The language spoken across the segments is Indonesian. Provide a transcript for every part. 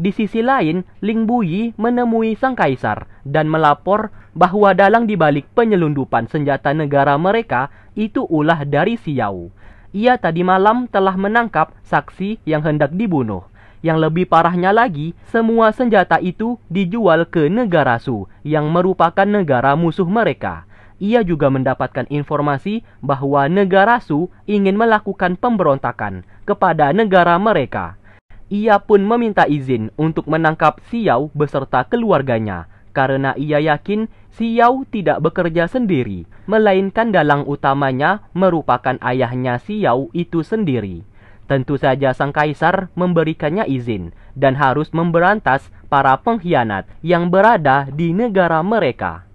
Di sisi lain, Ling Buyi menemui sang kaisar dan melapor bahwa dalang dibalik penyelundupan senjata negara mereka itu ulah dari Xiao. Ia tadi malam telah menangkap saksi yang hendak dibunuh. Yang lebih parahnya lagi, semua senjata itu dijual ke negara Su yang merupakan negara musuh mereka. Ia juga mendapatkan informasi bahwa negara Su ingin melakukan pemberontakan kepada negara mereka. Ia pun meminta izin untuk menangkap Xiao beserta keluarganya karena ia yakin Xiao tidak bekerja sendiri, melainkan dalang utamanya merupakan ayahnya Xiao itu sendiri. Tentu saja sang kaisar memberikannya izin dan harus memberantas para pengkhianat yang berada di negara mereka.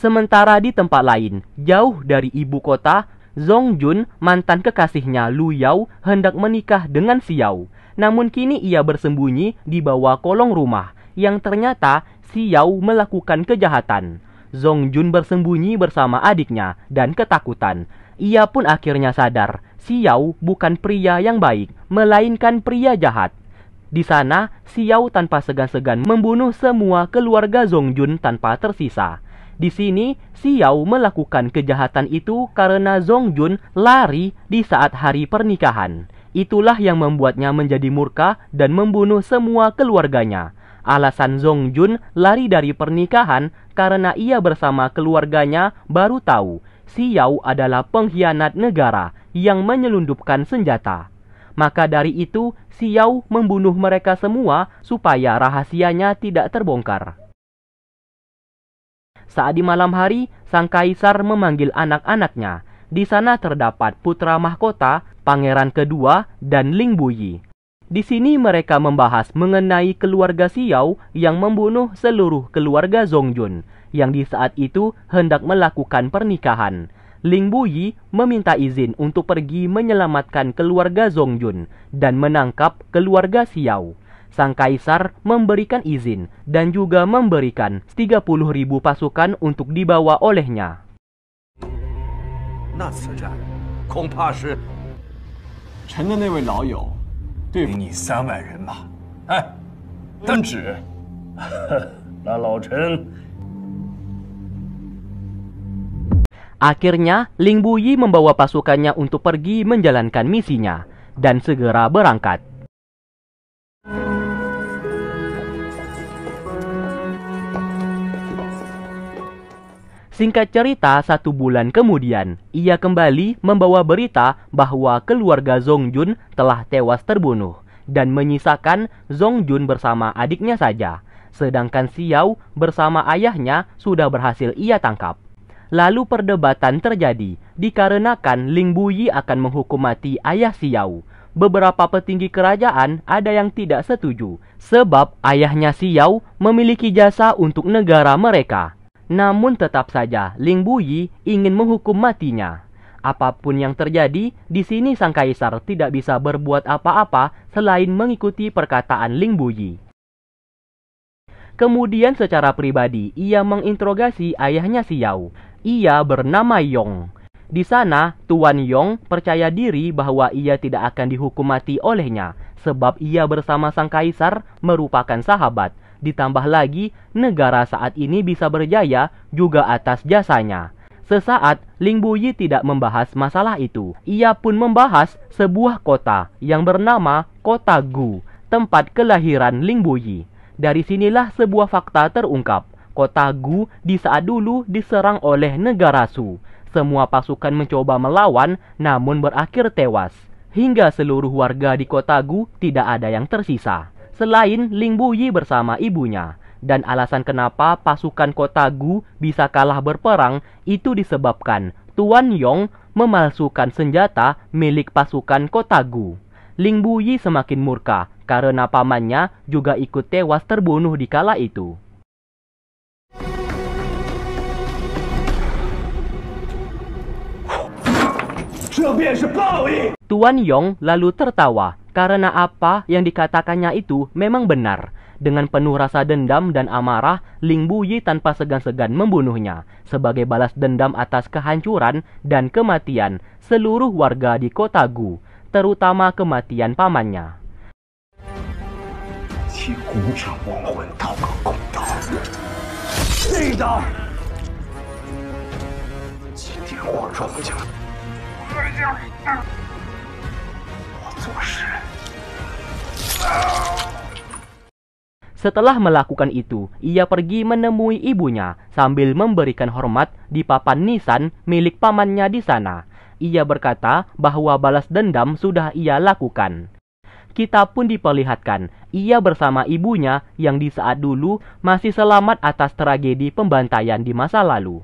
Sementara di tempat lain, jauh dari ibu kota, Zong Jun, mantan kekasihnya Lu Yao, hendak menikah dengan Si Yao. Namun kini ia bersembunyi di bawah kolong rumah yang ternyata Si Yao melakukan kejahatan. Zong Jun bersembunyi bersama adiknya dan ketakutan. Ia pun akhirnya sadar Si Yao bukan pria yang baik, melainkan pria jahat. Di sana, Si Yao tanpa segan-segan membunuh semua keluarga Zong Jun tanpa tersisa. Di sini, Xiao melakukan kejahatan itu karena Zongjun lari di saat hari pernikahan. Itulah yang membuatnya menjadi murka dan membunuh semua keluarganya. Alasan Zongjun lari dari pernikahan karena ia bersama keluarganya baru tahu Xiao adalah pengkhianat negara yang menyelundupkan senjata. Maka dari itu, Xiao membunuh mereka semua supaya rahasianya tidak terbongkar. Saat di malam hari, sang kaisar memanggil anak-anaknya. Di sana terdapat putra mahkota, pangeran kedua, dan Ling Buyi. Di sini mereka membahas mengenai keluarga Xiao yang membunuh seluruh keluarga Zongjun, yang di saat itu hendak melakukan pernikahan. Ling Buyi meminta izin untuk pergi menyelamatkan keluarga Zongjun dan menangkap keluarga Xiao sang kaisar memberikan izin dan juga memberikan 30.000 pasukan untuk dibawa olehnya. Akhirnya, Ling Buyi membawa pasukannya untuk pergi menjalankan misinya dan segera berangkat. Singkat cerita, satu bulan kemudian, ia kembali membawa berita bahwa keluarga Zongjun telah tewas terbunuh dan menyisakan Zongjun bersama adiknya saja. Sedangkan Xiao bersama ayahnya sudah berhasil ia tangkap. Lalu perdebatan terjadi dikarenakan Ling Buyi akan menghukum mati ayah Xiao beberapa petinggi kerajaan ada yang tidak setuju, sebab ayahnya Xiao memiliki jasa untuk negara mereka. Namun tetap saja Ling Buyi ingin menghukum matinya. Apapun yang terjadi, di sini sang kaisar tidak bisa berbuat apa-apa selain mengikuti perkataan Ling Buyi. Kemudian secara pribadi, ia menginterogasi ayahnya Xiao. Ia bernama Yong. Di sana, Tuan Yong percaya diri bahwa ia tidak akan dihukum mati olehnya, sebab ia bersama sang kaisar merupakan sahabat, Ditambah lagi, negara saat ini bisa berjaya juga atas jasanya. Sesaat, Ling Buyi tidak membahas masalah itu. Ia pun membahas sebuah kota yang bernama Kota Gu, tempat kelahiran Ling Buyi. Dari sinilah sebuah fakta terungkap. Kota Gu di saat dulu diserang oleh negara Su. Semua pasukan mencoba melawan namun berakhir tewas. Hingga seluruh warga di kota Gu tidak ada yang tersisa selain Ling Buyi bersama ibunya. Dan alasan kenapa pasukan kota Gu bisa kalah berperang itu disebabkan Tuan Yong memalsukan senjata milik pasukan kota Gu. Ling Buyi semakin murka karena pamannya juga ikut tewas terbunuh di kala itu. Tuan Yong lalu tertawa karena apa yang dikatakannya itu memang benar. Dengan penuh rasa dendam dan amarah, Ling Buyi tanpa segan-segan membunuhnya. Sebagai balas dendam atas kehancuran dan kematian seluruh warga di kota Gu, terutama kematian pamannya. Setelah melakukan itu, ia pergi menemui ibunya sambil memberikan hormat di papan nisan milik pamannya di sana. Ia berkata bahwa balas dendam sudah ia lakukan. Kita pun diperlihatkan ia bersama ibunya yang di saat dulu masih selamat atas tragedi pembantaian di masa lalu.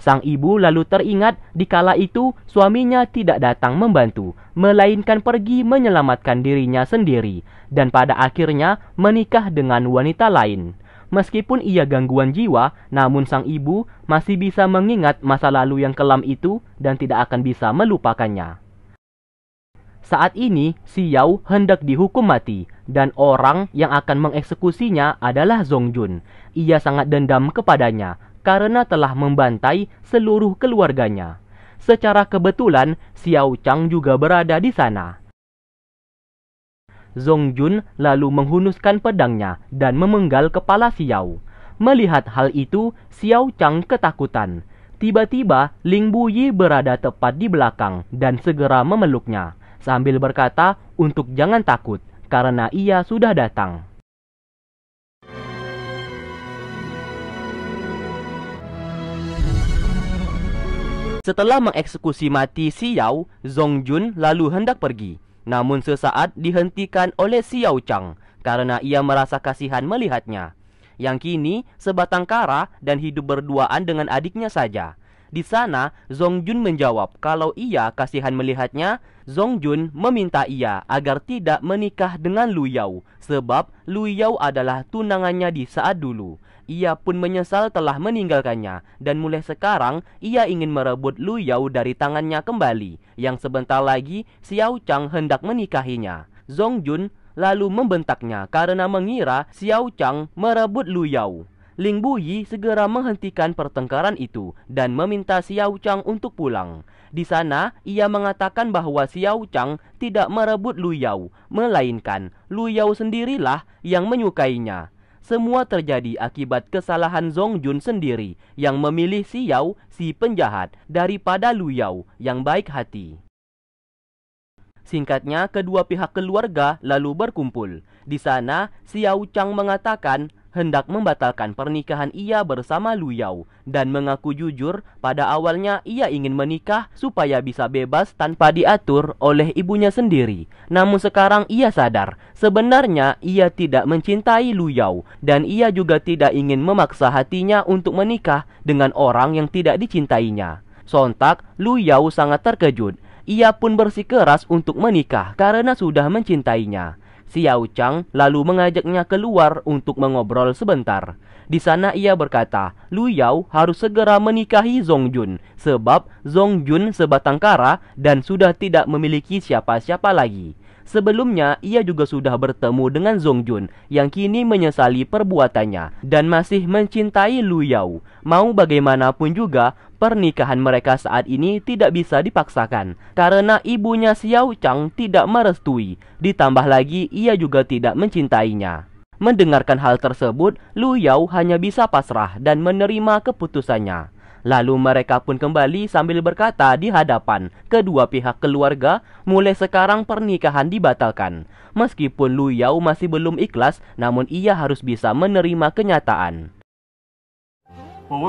Sang ibu lalu teringat dikala itu suaminya tidak datang membantu, melainkan pergi menyelamatkan dirinya sendiri dan pada akhirnya menikah dengan wanita lain. Meskipun ia gangguan jiwa, namun sang ibu masih bisa mengingat masa lalu yang kelam itu dan tidak akan bisa melupakannya. Saat ini, Yao hendak dihukum mati, dan orang yang akan mengeksekusinya adalah Zongjun. Ia sangat dendam kepadanya, karena telah membantai seluruh keluarganya. Secara kebetulan, Xiao Chang juga berada di sana. Zong Jun lalu menghunuskan pedangnya dan memenggal kepala Xiao. Melihat hal itu, Xiao Chang ketakutan. Tiba-tiba, Ling Buyi berada tepat di belakang dan segera memeluknya sambil berkata untuk jangan takut karena ia sudah datang. Setelah mengeksekusi mati Yao, Zongjun Jun lalu hendak pergi. Namun sesaat dihentikan oleh Yao Chang karena ia merasa kasihan melihatnya. Yang kini sebatang kara dan hidup berduaan dengan adiknya saja. Di sana, Zongjun Jun menjawab kalau ia kasihan melihatnya, Zongjun Jun meminta ia agar tidak menikah dengan Lu Yao sebab Lu Yao adalah tunangannya di saat dulu. Ia pun menyesal telah meninggalkannya dan mulai sekarang ia ingin merebut Lu Yao dari tangannya kembali yang sebentar lagi Xiao Chang hendak menikahinya. Zong Jun lalu membentaknya karena mengira Xiao Chang merebut Lu Yao. Ling Buyi segera menghentikan pertengkaran itu dan meminta Xiao Chang untuk pulang. Di sana, ia mengatakan bahwa Xiao Chang tidak merebut Lu Yao, melainkan Lu Yao sendirilah yang menyukainya. Semua terjadi akibat kesalahan Zong Jun sendiri yang memilih si Yao, si penjahat, daripada Lu Yao yang baik hati. Singkatnya, kedua pihak keluarga lalu berkumpul. Di sana, Xiao Chang mengatakan hendak membatalkan pernikahan ia bersama Lu Yao dan mengaku jujur pada awalnya ia ingin menikah supaya bisa bebas tanpa diatur oleh ibunya sendiri. Namun sekarang ia sadar sebenarnya ia tidak mencintai Lu Yao dan ia juga tidak ingin memaksa hatinya untuk menikah dengan orang yang tidak dicintainya. Sontak, Lu Yao sangat terkejut ia pun bersikeras untuk menikah karena sudah mencintainya. Xiao Chang lalu mengajaknya keluar untuk mengobrol sebentar. Di sana ia berkata, Lu Yao harus segera menikahi Zong Jun sebab Zong Jun sebatang kara dan sudah tidak memiliki siapa-siapa lagi. Sebelumnya, ia juga sudah bertemu dengan Zong Jun yang kini menyesali perbuatannya dan masih mencintai Lu Yao. Mau bagaimanapun juga, pernikahan mereka saat ini tidak bisa dipaksakan karena ibunya Xiao Chang tidak merestui, ditambah lagi ia juga tidak mencintainya. Mendengarkan hal tersebut, Lu Yao hanya bisa pasrah dan menerima keputusannya. Lalu mereka pun kembali sambil berkata di hadapan kedua pihak keluarga, mulai sekarang pernikahan dibatalkan. Meskipun Lu Yao masih belum ikhlas, namun ia harus bisa menerima kenyataan. Di sisi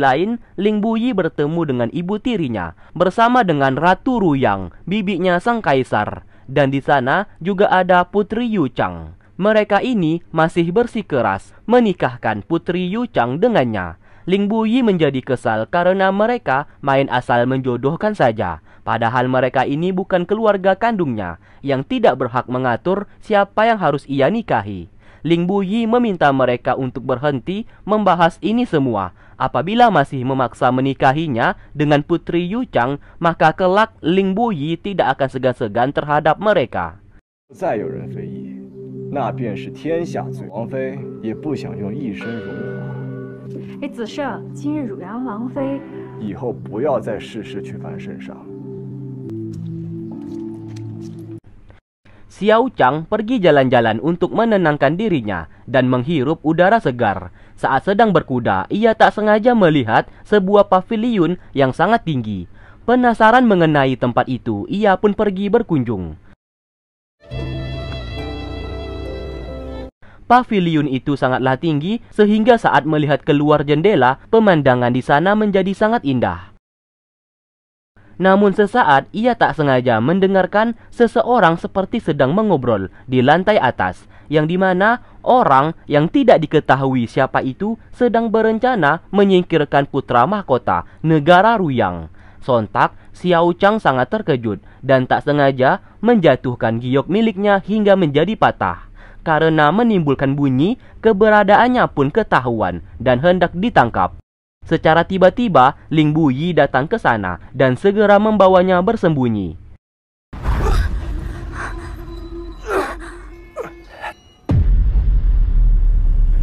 lain, Ling Buyi bertemu dengan ibu tirinya bersama dengan Ratu Ruyang, bibinya sang kaisar, dan di sana juga ada Putri Yu Chang. Mereka ini masih bersikeras menikahkan Putri Yu Chang dengannya Ling Buyi menjadi kesal karena mereka main asal menjodohkan saja. Padahal mereka ini bukan keluarga kandungnya yang tidak berhak mengatur siapa yang harus ia nikahi. Ling Buyi meminta mereka untuk berhenti membahas ini semua. Apabila masih memaksa menikahinya dengan putri Yu Chang, maka kelak Ling Buyi tidak akan segan-segan terhadap mereka. 哎，子胜，今日汝阳王妃，以后不要再事事去犯圣上。Xiao Chang pergi jalan-jalan untuk menenangkan dirinya dan menghirup udara segar. Saat sedang berkuda, ia tak sengaja melihat sebuah pavilion yang sangat tinggi. Penasaran mengenai tempat itu, ia pun pergi berkunjung. Pavilion itu sangatlah tinggi sehingga saat melihat keluar jendela, pemandangan di sana menjadi sangat indah. Namun sesaat ia tak sengaja mendengarkan seseorang seperti sedang mengobrol di lantai atas, yang dimana orang yang tidak diketahui siapa itu sedang berencana menyingkirkan putra mahkota negara Ruyang. Sontak, Xiao Chang sangat terkejut dan tak sengaja menjatuhkan giok miliknya hingga menjadi patah karena menimbulkan bunyi, keberadaannya pun ketahuan dan hendak ditangkap. Secara tiba-tiba, Ling Buyi datang ke sana dan segera membawanya bersembunyi.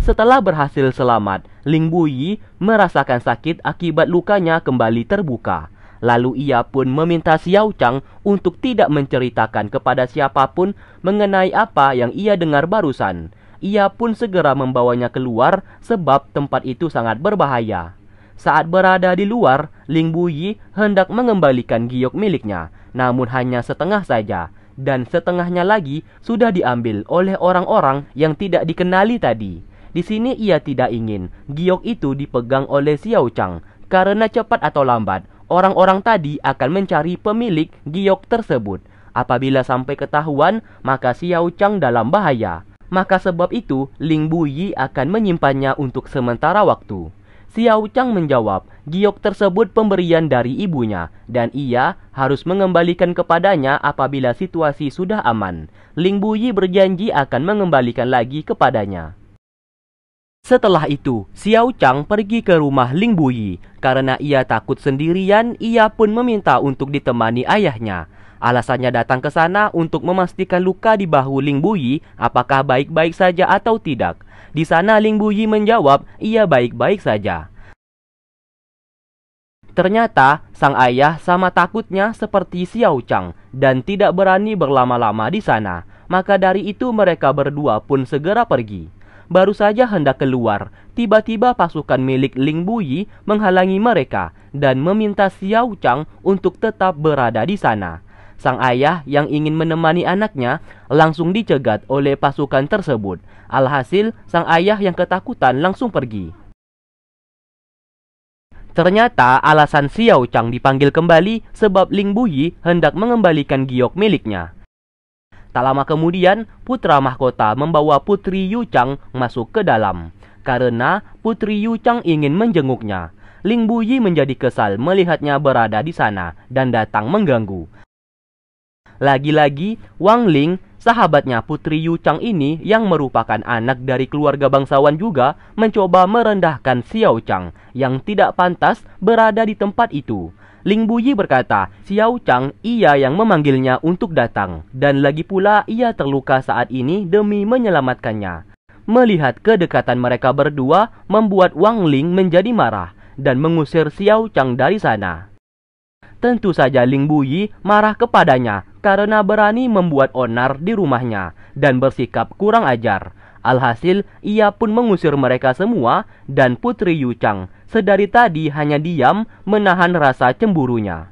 Setelah berhasil selamat, Ling Buyi merasakan sakit akibat lukanya kembali terbuka. Lalu ia pun meminta Xiao Chang untuk tidak menceritakan kepada siapapun mengenai apa yang ia dengar barusan. Ia pun segera membawanya keluar sebab tempat itu sangat berbahaya. Saat berada di luar, Ling Buyi hendak mengembalikan giok miliknya, namun hanya setengah saja, dan setengahnya lagi sudah diambil oleh orang-orang yang tidak dikenali tadi. Di sini ia tidak ingin giok itu dipegang oleh Xiao Chang karena cepat atau lambat orang-orang tadi akan mencari pemilik giok tersebut. Apabila sampai ketahuan, maka Xiao Chang dalam bahaya. Maka sebab itu, Ling Buyi akan menyimpannya untuk sementara waktu. Xiao Chang menjawab, giok tersebut pemberian dari ibunya, dan ia harus mengembalikan kepadanya apabila situasi sudah aman. Ling Buyi berjanji akan mengembalikan lagi kepadanya. Setelah itu, Xiao Chang pergi ke rumah Ling Buyi. Karena ia takut sendirian, ia pun meminta untuk ditemani ayahnya. Alasannya datang ke sana untuk memastikan luka di bahu Ling Buyi apakah baik-baik saja atau tidak. Di sana Ling Buyi menjawab, ia baik-baik saja. Ternyata, sang ayah sama takutnya seperti Xiao Chang dan tidak berani berlama-lama di sana. Maka dari itu mereka berdua pun segera pergi baru saja hendak keluar. Tiba-tiba pasukan milik Ling Buyi menghalangi mereka dan meminta Xiao Chang untuk tetap berada di sana. Sang ayah yang ingin menemani anaknya langsung dicegat oleh pasukan tersebut. Alhasil, sang ayah yang ketakutan langsung pergi. Ternyata alasan Xiao Chang dipanggil kembali sebab Ling Buyi hendak mengembalikan giok miliknya. Tak lama kemudian, putra mahkota membawa putri Yu Chang masuk ke dalam. Karena putri Yu Chang ingin menjenguknya. Ling Buyi menjadi kesal melihatnya berada di sana dan datang mengganggu. Lagi-lagi, Wang Ling, sahabatnya putri Yu Chang ini yang merupakan anak dari keluarga bangsawan juga mencoba merendahkan Xiao Chang yang tidak pantas berada di tempat itu. Ling Buyi berkata, Xiao Chang ia yang memanggilnya untuk datang, dan lagi pula ia terluka saat ini demi menyelamatkannya. Melihat kedekatan mereka berdua membuat Wang Ling menjadi marah dan mengusir Xiao Chang dari sana. Tentu saja Ling Buyi marah kepadanya karena berani membuat onar di rumahnya dan bersikap kurang ajar. Alhasil, ia pun mengusir mereka semua dan Putri Yu Chang sedari tadi hanya diam menahan rasa cemburunya.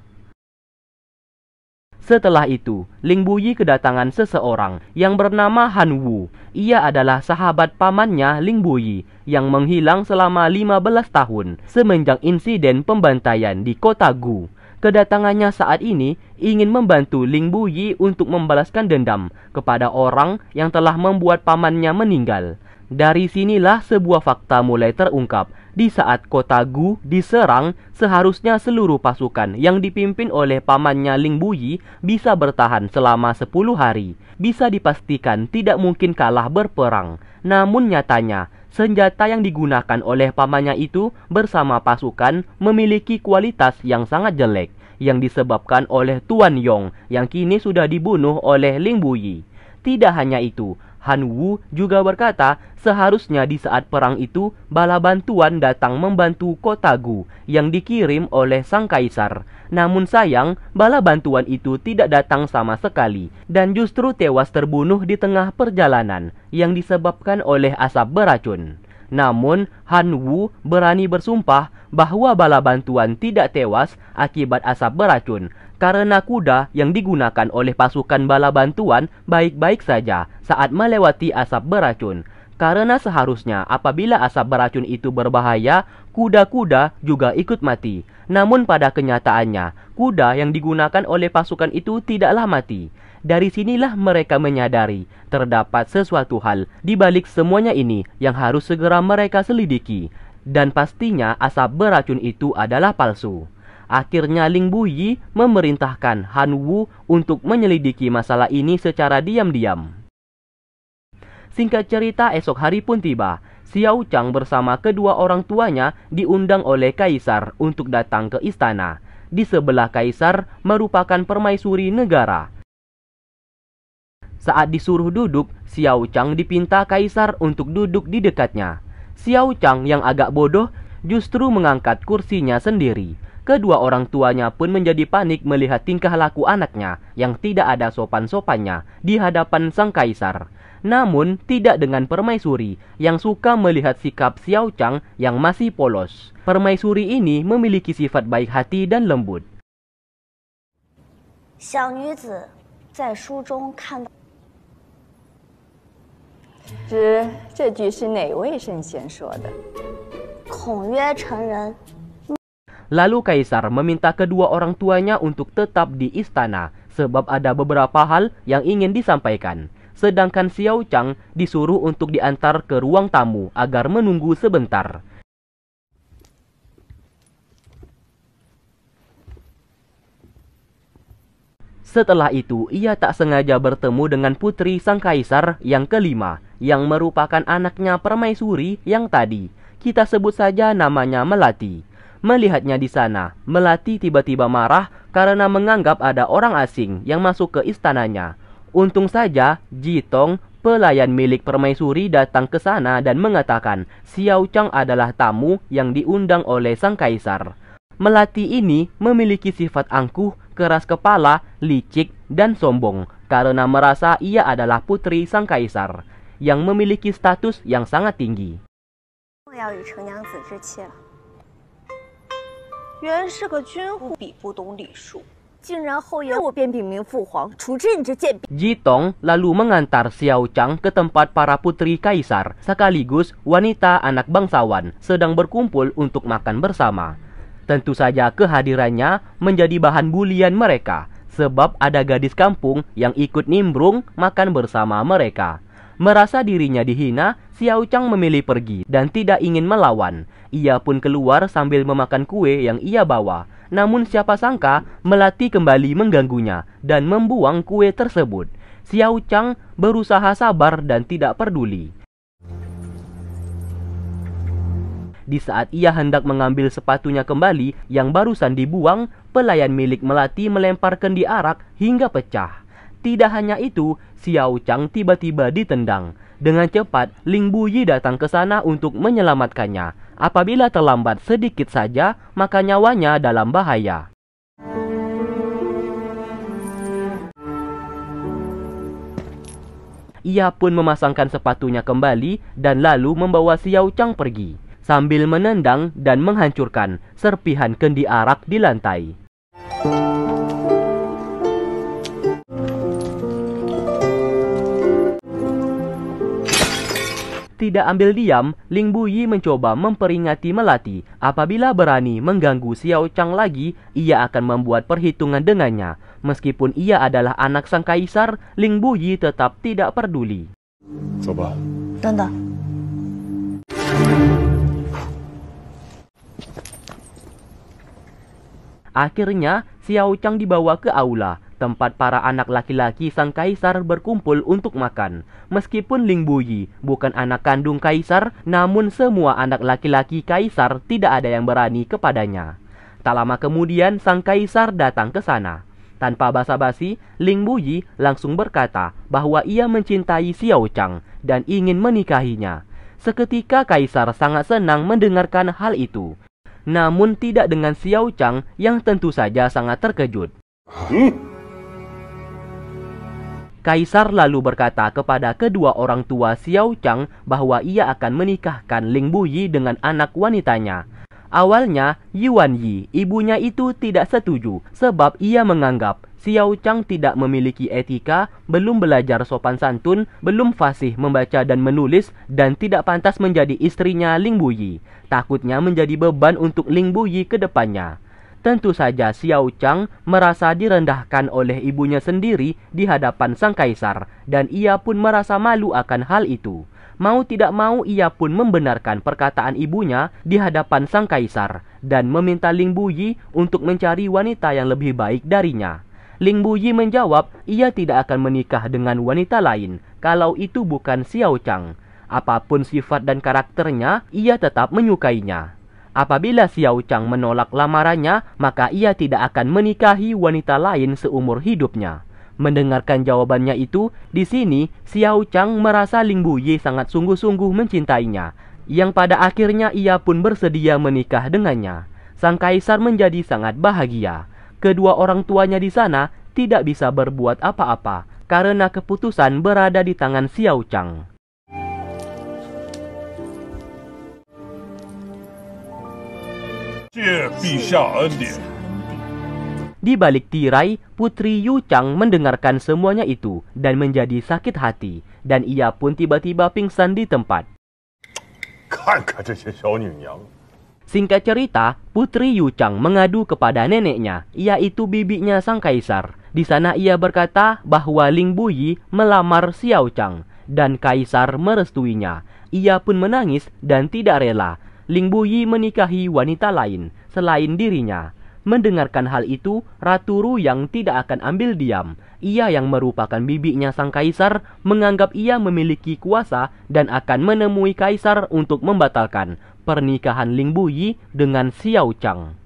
Setelah itu, Ling Buyi kedatangan seseorang yang bernama Han Wu. Ia adalah sahabat pamannya Ling Buyi yang menghilang selama 15 tahun semenjak insiden pembantaian di kota Gu. Kedatangannya saat ini ingin membantu Ling Buyi untuk membalaskan dendam kepada orang yang telah membuat pamannya meninggal. Dari sinilah sebuah fakta mulai terungkap di saat kota Gu diserang, seharusnya seluruh pasukan yang dipimpin oleh pamannya Ling Buyi bisa bertahan selama 10 hari. Bisa dipastikan tidak mungkin kalah berperang. Namun nyatanya, senjata yang digunakan oleh pamannya itu bersama pasukan memiliki kualitas yang sangat jelek yang disebabkan oleh Tuan Yong yang kini sudah dibunuh oleh Ling Buyi. Tidak hanya itu, Han Wu juga berkata, seharusnya di saat perang itu bala bantuan datang membantu kota Gu yang dikirim oleh sang kaisar. Namun sayang, bala bantuan itu tidak datang sama sekali dan justru tewas terbunuh di tengah perjalanan yang disebabkan oleh asap beracun. Namun, Han Wu berani bersumpah bahwa bala bantuan tidak tewas akibat asap beracun karena kuda yang digunakan oleh pasukan bala bantuan baik-baik saja saat melewati asap beracun. Karena seharusnya apabila asap beracun itu berbahaya, kuda-kuda juga ikut mati. Namun pada kenyataannya, kuda yang digunakan oleh pasukan itu tidaklah mati. Dari sinilah mereka menyadari terdapat sesuatu hal di balik semuanya ini yang harus segera mereka selidiki. Dan pastinya asap beracun itu adalah palsu. Akhirnya Ling Buyi memerintahkan Han Wu untuk menyelidiki masalah ini secara diam-diam. Singkat cerita esok hari pun tiba. Xiao Chang bersama kedua orang tuanya diundang oleh kaisar untuk datang ke istana. Di sebelah kaisar merupakan permaisuri negara saat disuruh duduk, Xiao Chang dipinta kaisar untuk duduk di dekatnya. Xiao Chang yang agak bodoh justru mengangkat kursinya sendiri. Kedua orang tuanya pun menjadi panik melihat tingkah laku anaknya yang tidak ada sopan-sopannya di hadapan sang kaisar. Namun tidak dengan permaisuri yang suka melihat sikap Xiao Chang yang masih polos. Permaisuri ini memiliki sifat baik hati dan lembut. 小女子在书中看到 Lalu Kaisar meminta kedua orang tuanya untuk tetap di istana sebab ada beberapa hal yang ingin disampaikan. Sedangkan Xiao Chang disuruh untuk diantar ke ruang tamu agar menunggu sebentar. Setelah itu, ia tak sengaja bertemu dengan putri sang kaisar yang kelima, yang merupakan anaknya permaisuri yang tadi. Kita sebut saja namanya Melati. Melihatnya di sana, Melati tiba-tiba marah karena menganggap ada orang asing yang masuk ke istananya. Untung saja, Jitong, pelayan milik permaisuri datang ke sana dan mengatakan Xiao Chang adalah tamu yang diundang oleh sang kaisar. Melati ini memiliki sifat angkuh, keras kepala, licik, dan sombong karena merasa ia adalah putri sang kaisar yang memiliki status yang sangat tinggi. Jitong lalu mengantar Xiao Chang ke tempat para putri kaisar, sekaligus wanita anak bangsawan sedang berkumpul untuk makan bersama. Tentu saja kehadirannya menjadi bahan bulian mereka sebab ada gadis kampung yang ikut nimbrung makan bersama mereka. Merasa dirinya dihina, Xiao Chang memilih pergi dan tidak ingin melawan. Ia pun keluar sambil memakan kue yang ia bawa. Namun siapa sangka Melati kembali mengganggunya dan membuang kue tersebut. Xiao Chang berusaha sabar dan tidak peduli. Di saat ia hendak mengambil sepatunya kembali yang barusan dibuang, pelayan milik Melati melemparkan di arak hingga pecah. Tidak hanya itu, Xiao Chang tiba-tiba ditendang. Dengan cepat, Ling Buyi datang ke sana untuk menyelamatkannya. Apabila terlambat sedikit saja, maka nyawanya dalam bahaya. Ia pun memasangkan sepatunya kembali dan lalu membawa Xiao Chang pergi sambil menendang dan menghancurkan serpihan kendi arak di lantai. Tidak ambil diam, Ling Buyi mencoba memperingati Melati apabila berani mengganggu Xiao Chang lagi, ia akan membuat perhitungan dengannya. Meskipun ia adalah anak sang kaisar, Ling Buyi tetap tidak peduli. Coba. Tanda. Akhirnya, Xiao Chang dibawa ke aula, tempat para anak laki-laki sang kaisar berkumpul untuk makan. Meskipun Ling Buyi bukan anak kandung kaisar, namun semua anak laki-laki kaisar tidak ada yang berani kepadanya. Tak lama kemudian, sang kaisar datang ke sana. Tanpa basa-basi, Ling Buyi langsung berkata bahwa ia mencintai Xiao Chang dan ingin menikahinya. Seketika kaisar sangat senang mendengarkan hal itu namun tidak dengan Xiao Chang yang tentu saja sangat terkejut. Kaisar lalu berkata kepada kedua orang tua Xiao Chang bahwa ia akan menikahkan Ling Buyi dengan anak wanitanya. Awalnya, Yuan Yi, ibunya itu tidak setuju sebab ia menganggap Xiao Chang tidak memiliki etika, belum belajar sopan santun, belum fasih membaca dan menulis, dan tidak pantas menjadi istrinya Ling Buyi. Takutnya menjadi beban untuk Ling Buyi ke depannya. Tentu saja Xiao Chang merasa direndahkan oleh ibunya sendiri di hadapan sang kaisar dan ia pun merasa malu akan hal itu. Mau tidak mau ia pun membenarkan perkataan ibunya di hadapan sang kaisar dan meminta Ling Buyi untuk mencari wanita yang lebih baik darinya. Ling Buyi menjawab, ia tidak akan menikah dengan wanita lain kalau itu bukan Xiao Chang. Apapun sifat dan karakternya, ia tetap menyukainya. Apabila Xiao Chang menolak lamarannya, maka ia tidak akan menikahi wanita lain seumur hidupnya. Mendengarkan jawabannya itu, di sini Xiao Chang merasa Ling Buyi sangat sungguh-sungguh mencintainya, yang pada akhirnya ia pun bersedia menikah dengannya. Sang kaisar menjadi sangat bahagia. Kedua orang tuanya di sana tidak bisa berbuat apa-apa karena keputusan berada di tangan Xiao Chang. Di balik tirai, Putri Yu Chang mendengarkan semuanya itu dan menjadi sakit hati, dan ia pun tiba-tiba pingsan di tempat. Singkat cerita, Putri Yu Chang mengadu kepada neneknya, yaitu bibinya sang kaisar. Di sana ia berkata bahwa Ling Buyi melamar Xiao Chang dan kaisar merestuinya. Ia pun menangis dan tidak rela. Ling Buyi menikahi wanita lain selain dirinya. Mendengarkan hal itu, Ratu Ru yang tidak akan ambil diam. Ia yang merupakan bibinya sang kaisar menganggap ia memiliki kuasa dan akan menemui kaisar untuk membatalkan pernikahan Ling Buyi dengan Xiao Chang.